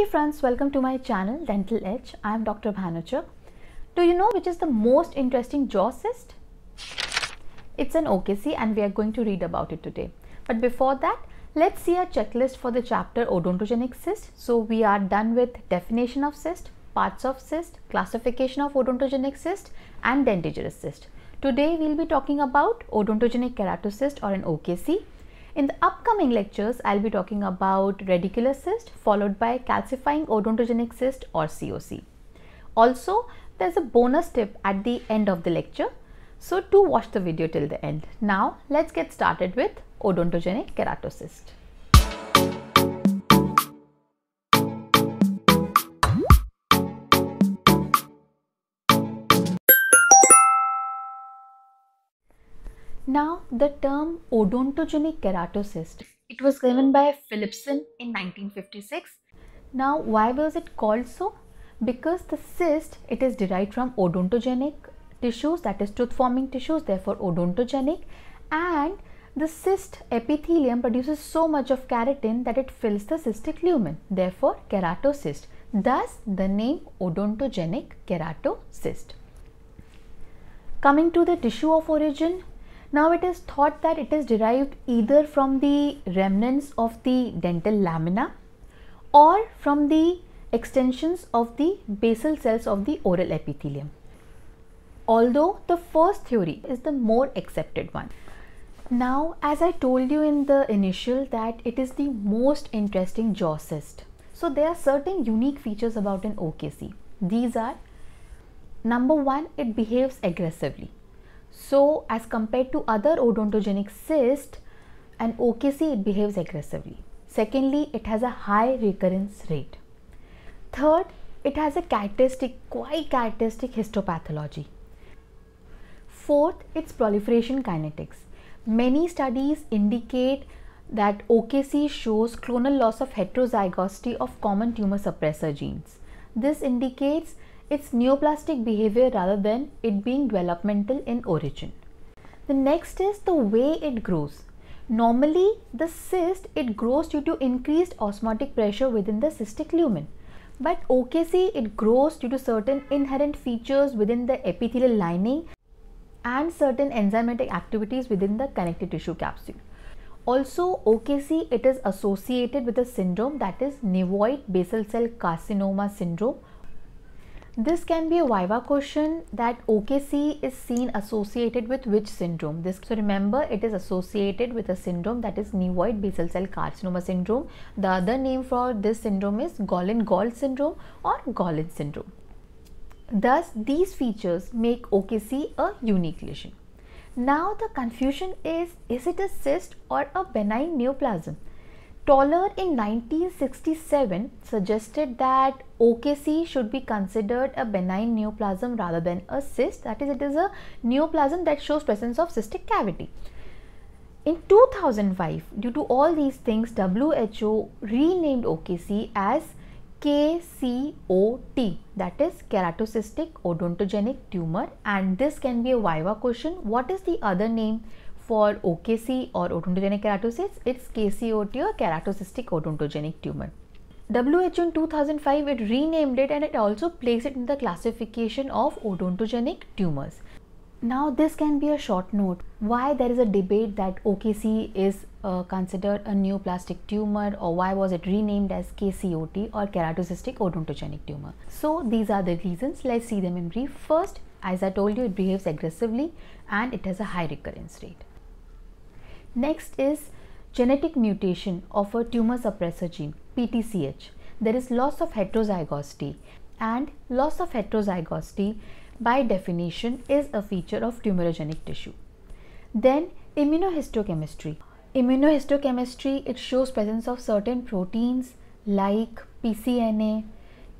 Hey friends, welcome to my channel Dental Edge. I am Dr. Bhanucha. Do you know which is the most interesting jaw cyst? It's an OKC and we are going to read about it today. But before that, let's see a checklist for the chapter odontogenic cyst. So we are done with definition of cyst, parts of cyst, classification of odontogenic cyst and dentigerous cyst. Today we'll be talking about odontogenic keratocyst or an OKC in the upcoming lectures, I'll be talking about radicular cyst followed by calcifying odontogenic cyst or COC. Also, there's a bonus tip at the end of the lecture. So do watch the video till the end. Now, let's get started with odontogenic keratocyst. Now, the term odontogenic keratocyst, it was given by Philipson in 1956. Now, why was it called so? Because the cyst, it is derived from odontogenic tissues, that is tooth forming tissues, therefore odontogenic. And the cyst epithelium produces so much of keratin that it fills the cystic lumen, therefore keratocyst. Thus, the name odontogenic keratocyst. Coming to the tissue of origin, now it is thought that it is derived either from the remnants of the dental lamina or from the extensions of the basal cells of the oral epithelium. Although the first theory is the more accepted one. Now as I told you in the initial that it is the most interesting jaw cyst. So there are certain unique features about an OKC. These are number 1 it behaves aggressively. So as compared to other odontogenic cyst, an OKC it behaves aggressively. Secondly, it has a high recurrence rate. Third, it has a characteristic, quite characteristic histopathology. Fourth, its proliferation kinetics. Many studies indicate that OKC shows clonal loss of heterozygosity of common tumor suppressor genes. This indicates its neoplastic behavior rather than it being developmental in origin. The next is the way it grows. Normally, the cyst it grows due to increased osmotic pressure within the cystic lumen. But OKC it grows due to certain inherent features within the epithelial lining and certain enzymatic activities within the connective tissue capsule. Also, OKC it is associated with a syndrome that is nevoid basal cell carcinoma syndrome this can be a viva question that OKC is seen associated with which syndrome. This so remember it is associated with a syndrome that is nevoid basal cell carcinoma syndrome. The other name for this syndrome is Gallin gall syndrome or Gallin syndrome. Thus these features make OKC a unique lesion. Now the confusion is is it a cyst or a benign neoplasm? Toller in 1967 suggested that OKC should be considered a benign neoplasm rather than a cyst that is it is a neoplasm that shows presence of cystic cavity. In 2005 due to all these things WHO renamed OKC as KCOT that is keratocystic odontogenic tumor and this can be a viva question. What is the other name for OKC or odontogenic keratosis, it's KCOT or keratocystic odontogenic tumor. WHO in 2005 it renamed it and it also placed it in the classification of odontogenic tumors. Now this can be a short note why there is a debate that OKC is uh, considered a neoplastic tumor or why was it renamed as KCOT or keratocystic odontogenic tumor. So these are the reasons let's see them in brief. First as I told you it behaves aggressively and it has a high recurrence rate. Next is genetic mutation of a tumor suppressor gene PTCH. There is loss of heterozygosity and loss of heterozygosity by definition is a feature of tumorigenic tissue. Then immunohistochemistry. Immunohistochemistry it shows presence of certain proteins like PCNA,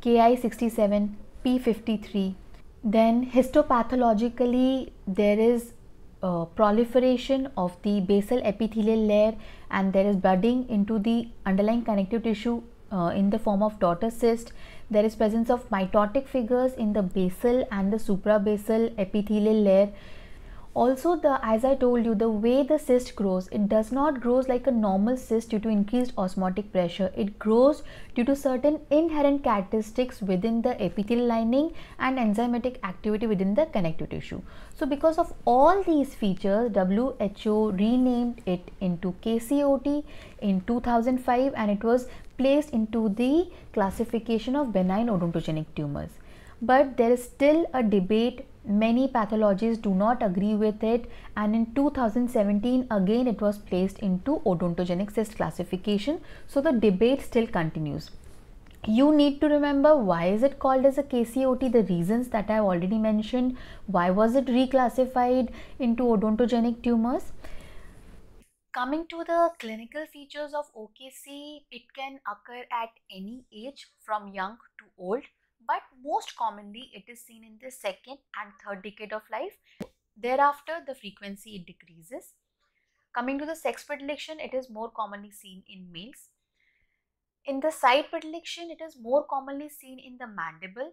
Ki67, P53. Then histopathologically there is uh, proliferation of the basal epithelial layer and there is budding into the underlying connective tissue uh, in the form of daughter cyst. There is presence of mitotic figures in the basal and the suprabasal epithelial layer also the as i told you the way the cyst grows it does not grows like a normal cyst due to increased osmotic pressure it grows due to certain inherent characteristics within the epithelial lining and enzymatic activity within the connective tissue so because of all these features who renamed it into kcot in 2005 and it was placed into the classification of benign odontogenic tumors but there is still a debate many pathologists do not agree with it and in 2017 again it was placed into odontogenic cyst classification so the debate still continues you need to remember why is it called as a KCOT the reasons that I already mentioned why was it reclassified into odontogenic tumors coming to the clinical features of OKC it can occur at any age from young to old but most commonly it is seen in the second and third decade of life. Thereafter, the frequency decreases. Coming to the sex predilection, it is more commonly seen in males. In the side predilection, it is more commonly seen in the mandible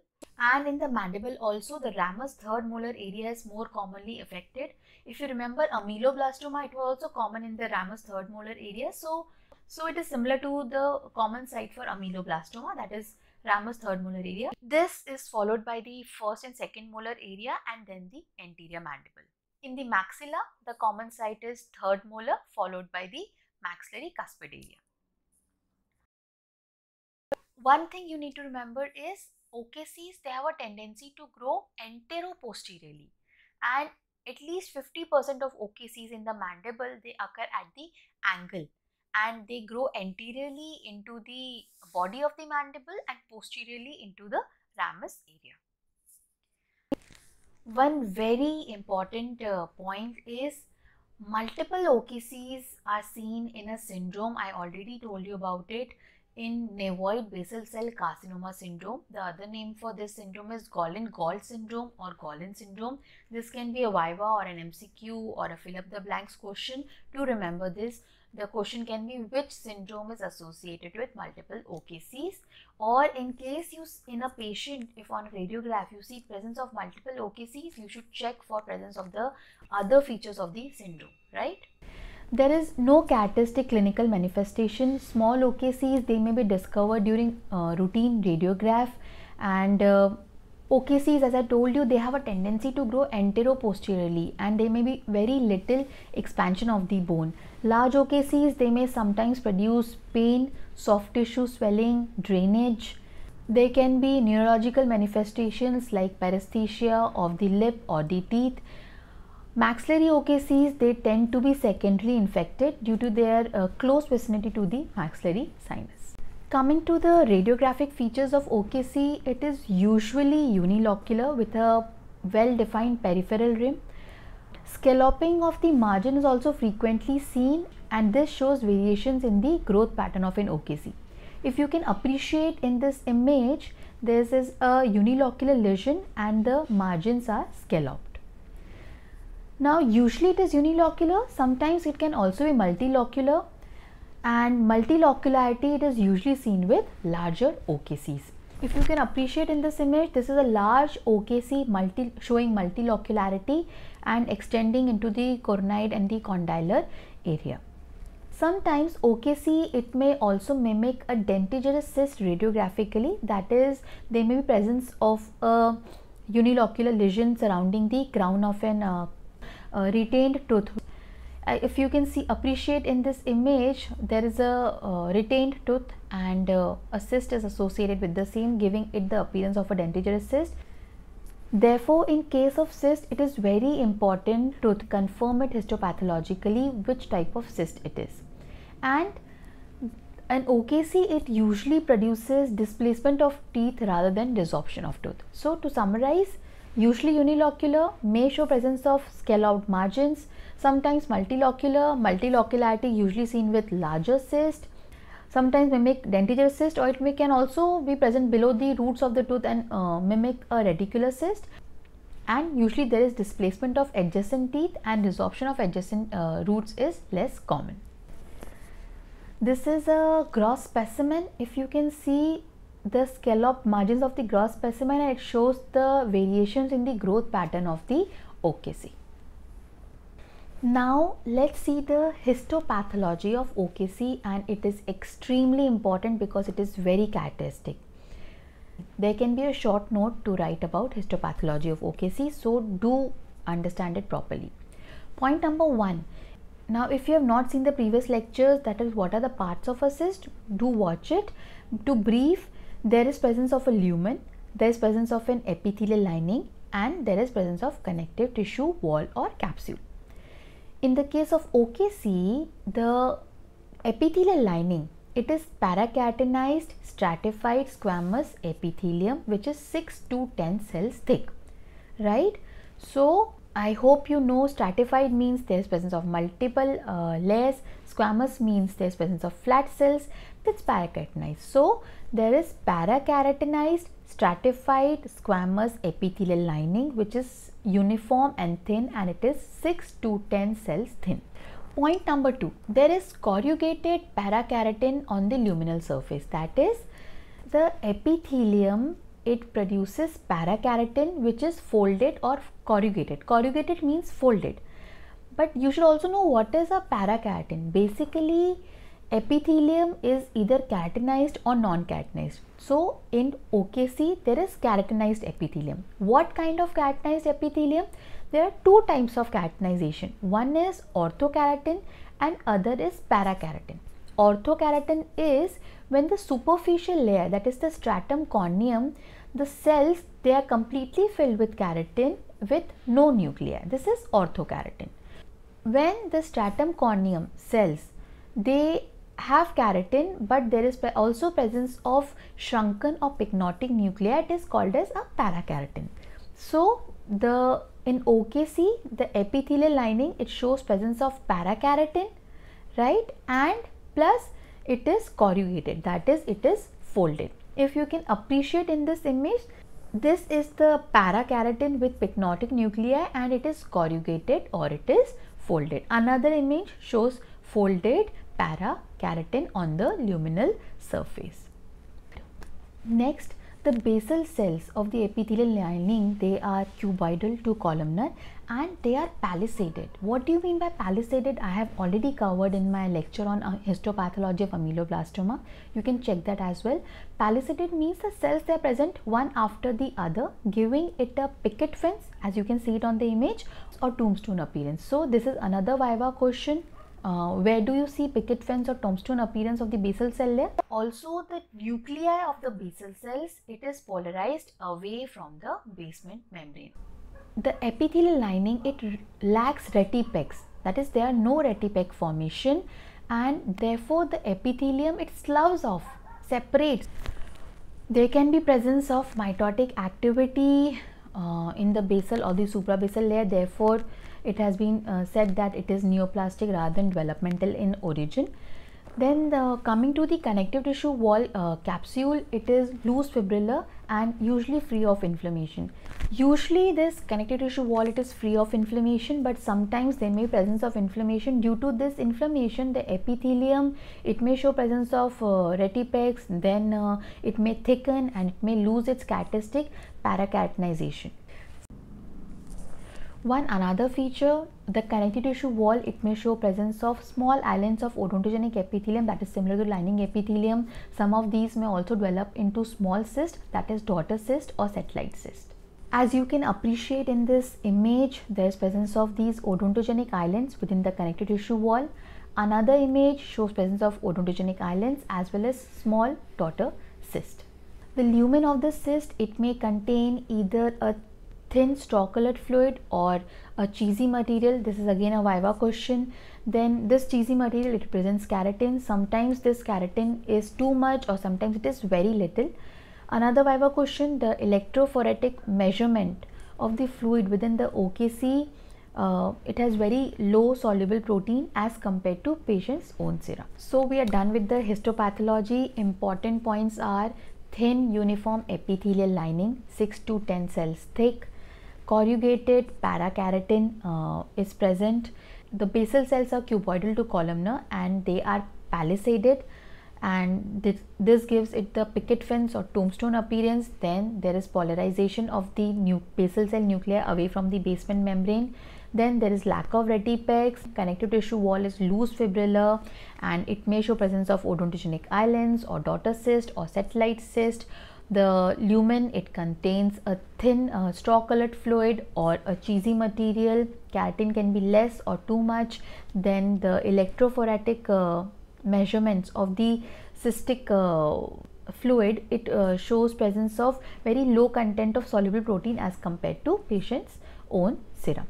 and in the mandible also the ramus third molar area is more commonly affected. If you remember ameloblastoma, it was also common in the ramus third molar area. So, so it is similar to the common site for ameloblastoma that is ramus third molar area. This is followed by the first and second molar area and then the anterior mandible. In the maxilla, the common site is third molar followed by the maxillary cuspid area. One thing you need to remember is OKCs, they have a tendency to grow anteroposteriorly and at least 50% of OKCs in the mandible, they occur at the angle and they grow anteriorly into the body of the mandible and posteriorly into the ramus area. One very important uh, point is multiple OKCs are seen in a syndrome. I already told you about it in nevoid basal cell carcinoma syndrome. The other name for this syndrome is Gollan-Gall syndrome or Gollan syndrome. This can be a Viva or an MCQ or a fill up the blanks question. To remember this, the question can be which syndrome is associated with multiple OKCs or in case you in a patient if on radiograph you see presence of multiple OKCs you should check for presence of the other features of the syndrome right there is no characteristic clinical manifestation. Small OKCs, they may be discovered during uh, routine radiograph and uh, OKCs, as I told you, they have a tendency to grow anteroposteriorly and they may be very little expansion of the bone. Large OKCs, they may sometimes produce pain, soft tissue swelling, drainage. There can be neurological manifestations like paresthesia of the lip or the teeth Maxillary OKCs they tend to be secondarily infected due to their uh, close vicinity to the maxillary sinus. Coming to the radiographic features of OKC, it is usually unilocular with a well-defined peripheral rim. Scalloping of the margin is also frequently seen and this shows variations in the growth pattern of an OKC. If you can appreciate in this image, this is a unilocular lesion and the margins are scalloped. Now usually it is unilocular, sometimes it can also be multilocular and multilocularity it is usually seen with larger OKCs. If you can appreciate in this image, this is a large OKC multi, showing multilocularity and extending into the coronoid and the condylar area. Sometimes OKC it may also mimic a dentigerous cyst radiographically that is there may be presence of a unilocular lesion surrounding the crown of an uh, uh, retained tooth uh, if you can see appreciate in this image there is a uh, retained tooth and uh, a cyst is associated with the same giving it the appearance of a dentigerous cyst therefore in case of cyst it is very important to confirm it histopathologically which type of cyst it is and an OKC it usually produces displacement of teeth rather than desorption of tooth so to summarize Usually unilocular may show presence of scale out margins, sometimes multilocular, multilocularity usually seen with larger cyst, sometimes mimic dentigerous cyst or it may can also be present below the roots of the tooth and uh, mimic a reticular cyst and usually there is displacement of adjacent teeth and resorption of adjacent uh, roots is less common. This is a gross specimen. If you can see the scallop margins of the gross specimen and it shows the variations in the growth pattern of the OKC. Now let's see the histopathology of OKC and it is extremely important because it is very characteristic. There can be a short note to write about histopathology of OKC so do understand it properly. Point number 1 now if you have not seen the previous lectures that is what are the parts of a cyst do watch it to brief there is presence of a lumen, there is presence of an epithelial lining and there is presence of connective tissue wall or capsule. In the case of OKC, the epithelial lining, it is paracatenized stratified squamous epithelium which is 6 to 10 cells thick, right? So, I hope you know stratified means there is presence of multiple uh, layers, squamous means there is presence of flat cells, it's paracarotenized. So there is paracarotenized stratified squamous epithelial lining which is uniform and thin and it is 6 to 10 cells thin. Point number 2. There is corrugated paracarotin on the luminal surface that is the epithelium it produces paracarotin which is folded or corrugated. Corrugated means folded. But you should also know what is a paracarotin. Basically, epithelium is either keratinized or non-keratinized. So in OKC, there is keratinized epithelium. What kind of keratinized epithelium? There are two types of keratinization. One is orthokeratin and other is parakeratin. Orthokeratin is when the superficial layer, that is the stratum corneum, the cells, they are completely filled with keratin with no nuclei. This is orthokeratin. When the stratum corneum cells, they have keratin but there is pre also presence of shrunken or pygnotic nuclei it is called as a parakeratan so the in okc the epithelial lining it shows presence of parakeratan right and plus it is corrugated that is it is folded if you can appreciate in this image this is the parakeratan with pygnotic nuclei and it is corrugated or it is folded another image shows folded Para keratin on the luminal surface. Next, the basal cells of the epithelial lining, they are cuboidal to columnar and they are palisaded. What do you mean by palisaded? I have already covered in my lecture on uh, histopathology of ameloblastoma. You can check that as well. Palisaded means the cells they are present one after the other giving it a picket fence as you can see it on the image or tombstone appearance. So this is another Viva question uh, where do you see picket fence or tombstone appearance of the basal cell layer? Also the nuclei of the basal cells, it is polarized away from the basement membrane. The epithelial lining, it lacks retipex that is there are no retipec formation and therefore the epithelium it sloughs off, separates. There can be presence of mitotic activity uh, in the basal or the suprabasal layer therefore it has been uh, said that it is neoplastic rather than developmental in origin then the, coming to the connective tissue wall uh, capsule it is loose fibrillar and usually free of inflammation usually this connective tissue wall it is free of inflammation but sometimes there may be presence of inflammation due to this inflammation the epithelium it may show presence of uh, retipex then uh, it may thicken and it may lose its characteristic paracatenization. One another feature, the connective tissue wall, it may show presence of small islands of odontogenic epithelium that is similar to lining epithelium. Some of these may also develop into small cyst that is daughter cyst or satellite cyst. As you can appreciate in this image, there is presence of these odontogenic islands within the connective tissue wall. Another image shows presence of odontogenic islands as well as small daughter cyst. The lumen of the cyst, it may contain either a thin straw-colored fluid or a cheesy material this is again a viva question then this cheesy material it presents keratin sometimes this keratin is too much or sometimes it is very little another viva question the electrophoretic measurement of the fluid within the okc uh, it has very low soluble protein as compared to patient's own serum so we are done with the histopathology important points are thin uniform epithelial lining 6 to 10 cells thick corrugated para uh, is present. The basal cells are cuboidal to columnar and they are palisaded and this, this gives it the picket fence or tombstone appearance. Then there is polarization of the basal cell nuclei away from the basement membrane. Then there is lack of retipex, connective tissue wall is loose fibrillar and it may show presence of odontogenic islands or daughter cyst or satellite cyst the lumen it contains a thin uh, straw colored fluid or a cheesy material keratin can be less or too much then the electrophoretic uh, measurements of the cystic uh, fluid it uh, shows presence of very low content of soluble protein as compared to patient's own serum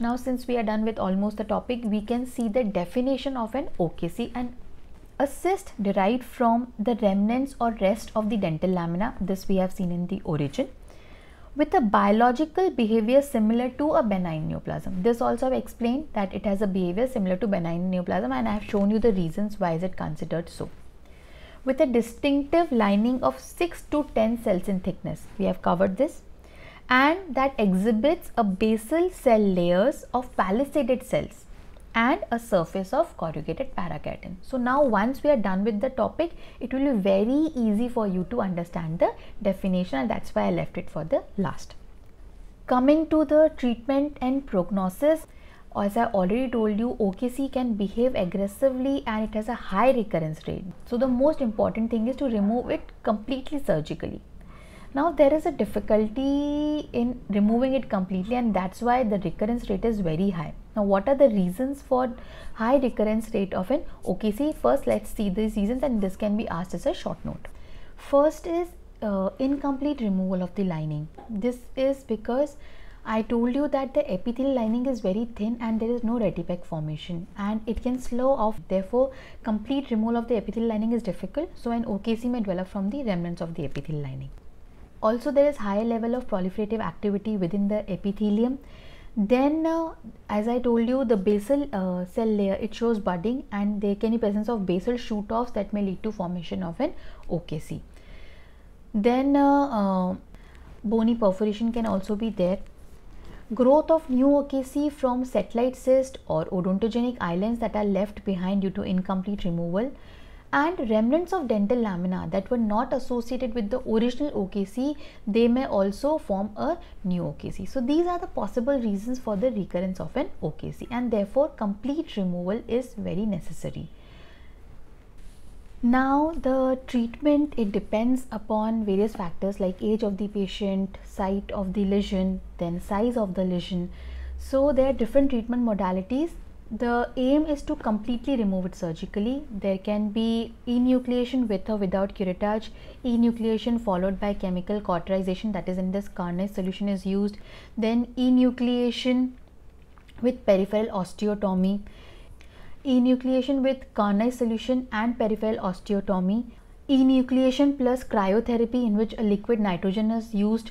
now since we are done with almost the topic we can see the definition of an okc and a cyst derived from the remnants or rest of the dental lamina, this we have seen in the origin, with a biological behavior similar to a benign neoplasm. This also I've explained that it has a behavior similar to benign neoplasm and I have shown you the reasons why is it considered so. With a distinctive lining of 6 to 10 cells in thickness, we have covered this and that exhibits a basal cell layers of palisaded cells and a surface of corrugated paracatin. So now once we are done with the topic, it will be very easy for you to understand the definition and that's why I left it for the last. Coming to the treatment and prognosis, as I already told you, OKC can behave aggressively and it has a high recurrence rate. So the most important thing is to remove it completely surgically. Now there is a difficulty in removing it completely and that's why the recurrence rate is very high. Now what are the reasons for high recurrence rate of an OKC? First let's see the reasons and this can be asked as a short note. First is uh, incomplete removal of the lining. This is because I told you that the epithelial lining is very thin and there is no retipec formation and it can slow off. Therefore, complete removal of the epithelial lining is difficult. So, an OKC may develop from the remnants of the epithelial lining also there is higher level of proliferative activity within the epithelium then uh, as i told you the basal uh, cell layer it shows budding and there can be presence of basal shoot offs that may lead to formation of an okc then uh, uh, bony perforation can also be there growth of new okc from satellite cyst or odontogenic islands that are left behind due to incomplete removal and remnants of dental lamina that were not associated with the original OKC, they may also form a new OKC. So these are the possible reasons for the recurrence of an OKC and therefore complete removal is very necessary. Now the treatment, it depends upon various factors like age of the patient, site of the lesion, then size of the lesion. So there are different treatment modalities the aim is to completely remove it surgically. There can be enucleation with or without curettage, enucleation followed by chemical cauterization that is in this carnage solution is used, then enucleation with peripheral osteotomy, enucleation with carnage solution and peripheral osteotomy, enucleation plus cryotherapy in which a liquid nitrogen is used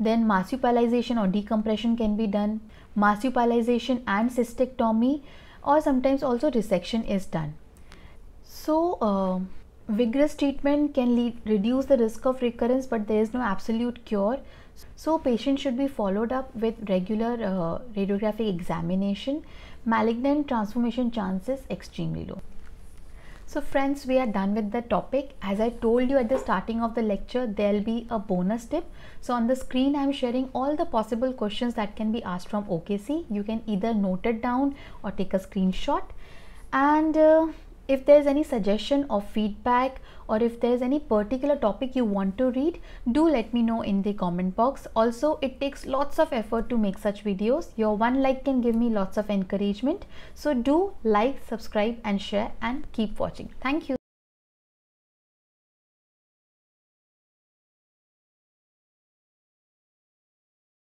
then marsupialization or decompression can be done. Marsupialization and cystectomy or sometimes also resection is done. So uh, vigorous treatment can lead, reduce the risk of recurrence but there is no absolute cure. So patient should be followed up with regular uh, radiographic examination. Malignant transformation chances extremely low. So friends, we are done with the topic. As I told you at the starting of the lecture, there'll be a bonus tip. So on the screen, I'm sharing all the possible questions that can be asked from OKC. You can either note it down or take a screenshot. And uh, if there's any suggestion or feedback or if there's any particular topic you want to read do let me know in the comment box also it takes lots of effort to make such videos your one like can give me lots of encouragement so do like subscribe and share and keep watching thank you